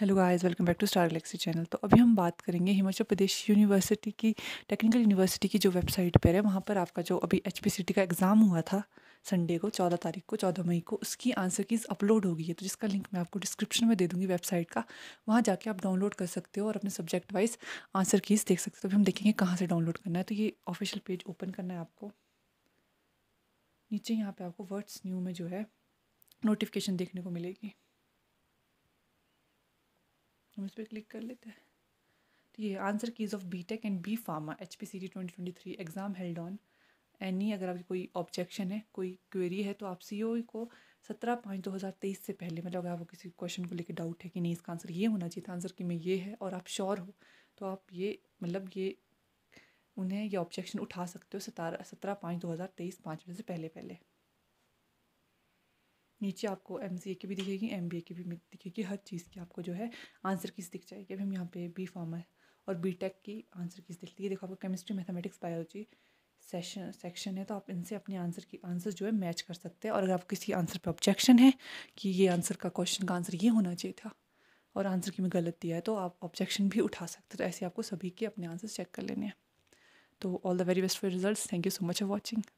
hello guys welcome back to star galaxy channel तो अभी हम बात करेंगे हिमाचल प्रदेश यूनिवर्सिटी की टेक्निकल यूनिवर्सिटी की जो वेबसाइट पर है वहाँ पर आपका जो अभी एच का एग्ज़ाम हुआ था संडे को चौदह तारीख को चौदह मई को उसकी आंसर कीज अपलोड हो गई है तो जिसका लिंक मैं आपको डिस्क्रिप्शन में दे दूँगी वेबसाइट का वहाँ जाके आप डाउनलोड कर सकते हो और अपने सब्जेक्ट वाइज आंसर कीज देख सकते हो तो अभी हम देखेंगे कहाँ से डाउनलोड करना है तो ये ऑफिशियल पेज ओपन करना है आपको नीचे यहाँ पर आपको वर्ड्स न्यू में जो है नोटिफिकेशन देखने को मिलेगी हम इस पर क्लिक कर लेते हैं तो ये answer keys of B Tech and B Pharma H P C T twenty twenty three exam held on any अगर आपकी कोई ऑब्जेक्शन है कोई क्वेरी है तो आप सी ओ e को सत्रह पाँच दो हज़ार तेईस से पहले मतलब अगर आपको किसी क्वेश्चन को लेकर डाउट है कि नहीं इसका आंसर ये होना चाहिए था आंसर कि मैं ये है और आप श्योर हो तो आप ये मतलब ये उन्हें ये ऑब्जेक्शन उठा सकते हो सतारह सत्रह पाँच दो हज़ार तेईस पाँच बजे से पहले पहले नीचे आपको एम सी ए की भी दिखेगी एम बी ए की भी दिखेगी हर चीज़ की आपको जो है आंसर किस दिख जाएगी अभी हम यहाँ पे बी फॉर्मर और बी टेक की आंसर किस दिखती है देखो आपको chemistry mathematics biology session section है तो आप इनसे अपने आंसर की आंसर जो है मैच कर सकते हैं और अगर आप किसी आंसर पर ऑब्जेक्शन है कि ये आंसर का क्वेश्चन का आंसर ये होना चाहिए था और आंसर की मैं गलत दिया है तो आप ऑब्जेक्शन भी उठा सकते हैं तो ऐसे आपको सभी के अपने आंसर चेक कर लेने हैं तो all the very best for result thank you so much for watching